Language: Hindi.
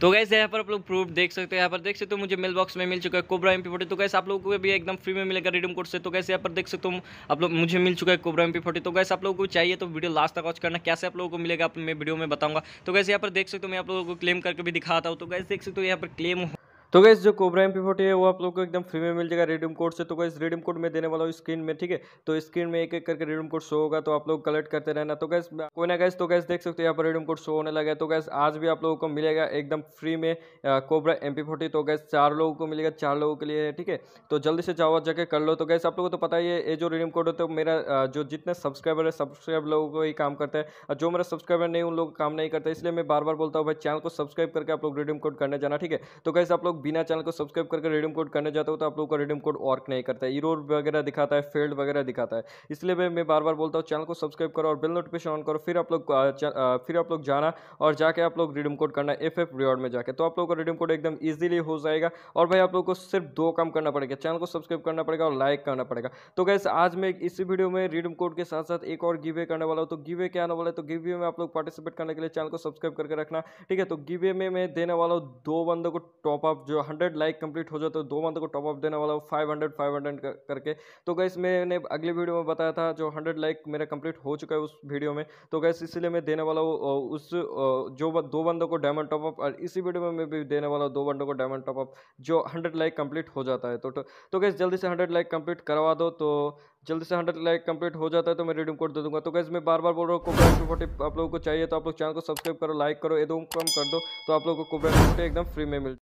तो कैसे यहाँ पर आप लोग प्रूफ देख सकते हैं यहाँ पर देख सकते हो मुझे मेल बॉक्स में मिल चुका है कोबरा एम तो कैसे आप लोगों को भी एकदम फ्री में मिलेगा रिडीम कोड से तो कैसे यहाँ पर देख सकते हो आप लोग मुझे मिल चुका है कोबरा एम तो कैसे आप लोगों को चाहिए तो वीडियो लास्ट तक वॉच करना कैसे आप लोगों को मिलेगा मैं वीडियो में बताऊंगा तो कैसे यहाँ पर देख सकते हो मैं आप लोगों को क्लेम करके भी दिखाता हूँ तो कैसे देख सकते हो यहाँ पर क्लेम तो गैस जो कोबरा एम फोर्टी है वो आप लोग को एकदम फ्री में मिल जाएगा रिडीम कोड से तो गैस रिडीम कोड मैं देने वाला हूँ स्क्रीन में ठीक है तो स्क्रीन में एक एक करके रिडीम कोड शो होगा तो आप लोग कलेक्ट करते रहना तो गैस कोई ना गैस तो गैस देख सकते हो यहाँ पर रिडीम कोड शो होने लगा है तो गैस आज भी आप लोगों को मिलेगा एकदम फ्री में कोबरा एम तो गैस चार लोगों को मिलेगा चार लोगों के लिए ठीक है तो जल्दी से जाओ जाके कर लो तो गैस आप लोगों को तो पता ही है ये जो रिडीम कोड होता है मेरा जो जितने सब्सक्राइबर है सब्सक्राइब लोगों को ही काम करता है और जो मेरा सब्सक्राइबर नहीं उन लोग काम नहीं करता इसलिए मैं बार बार बोलता हूँ भाई चैनल को सब्सक्राइब करके आप लोग रेडियम कोड करने जाना ठीक है तो गैस आप लोग बिना चैनल को सब्सक्राइब करके रिडीम कोड करने जाता हूँ तो आप लोगों का रिडीम कोड वर्क नहीं करता है इरोर वगैरह दिखाता है फेल्ड वगैरह दिखाता है इसलिए मैं बार बार बोलता हूँ चैनल को सब्सक्राइब करो और बिल नोटिफिकेशन ऑन करो फिर आप लोग फिर आप लोग जाना और जाके आप लोग रिडीम कोड करना एफ एफ रिवॉर्ड में जाकर तो आप लोग का रिडीम कोड एकदम ईजिली हो जाएगा और भाई आप लोग को सिर्फ दो काम करना पड़ेगा चैनल को सब्सक्राइब करना पड़ेगा और लाइक करना पड़ेगा तो गैस आज मैं इसी वीडियो में रिडीम कोड के साथ साथ एक और गिवे करने वाला हूँ तो गिवे क्या आने वाला है तो गिवे में आप लोग पार्टिसिपेट करने के लिए चैनल को सब्सक्राइब करके रखना ठीक है तो गिवे में मैं देने वाला हूँ दो बंदों को टॉपअप जो जो हंड्रेड लाइक कंप्लीट हो जाए तो दो मंथ को टॉपअप देने वाला हूँ फाइव हंड्रेड फाइव हंड्रेड करके तो गैस मैंने अगली वीडियो में बताया था जो हंड्रेड लाइक मेरा कंप्लीट हो चुका है उस वीडियो में तो गैस इसलिए मैं देने वाला हूँ उस जो दो बंदों को डायमंड टॉपअप और इसी वीडियो में मैं भी देने वाला हूँ दो बंदों को डायमंड टॉपअप जो हंड्रेड लाइक कंप्लीट हो जाता है तो, तो तो गैस जल्दी से हंड्रेड लाइक कंप्लीट करवा दो तो जल्दी से हंड्रेड लाइक कंप्लीट हो जाता है तो मैं रिडीम कोड दे दूंगा तो गैस मैं बार बार बोल रहा हूँ कोबरा टू आप लोगों को चाहिए तो आप लोग चैनल को सब्सक्राइब करो लाइक करो एकदम कम कर दो तो आप लोगों को कोबरा फोर्टी एकदम फ्री में मिल